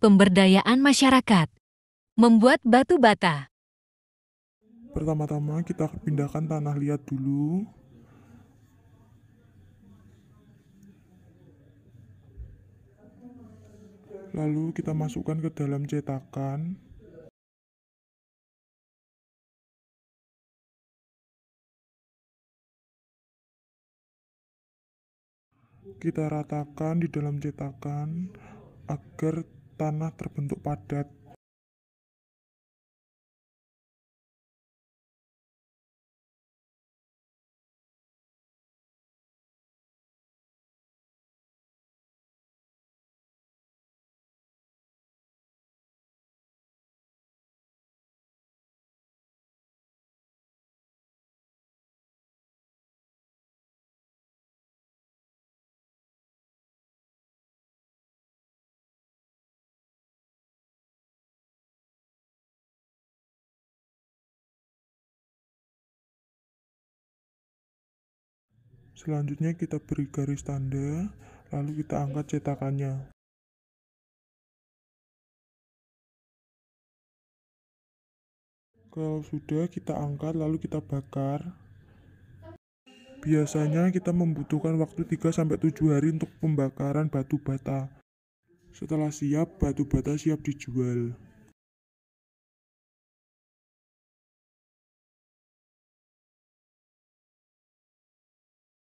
Pemberdayaan masyarakat. Membuat batu bata. Pertama-tama kita pindahkan tanah liat dulu. Lalu kita masukkan ke dalam cetakan. Kita ratakan di dalam cetakan agar tanah terbentuk padat Selanjutnya kita beri garis tanda, lalu kita angkat cetakannya. Kalau sudah kita angkat lalu kita bakar. Biasanya kita membutuhkan waktu 3 sampai 7 hari untuk pembakaran batu bata. Setelah siap, batu bata siap dijual.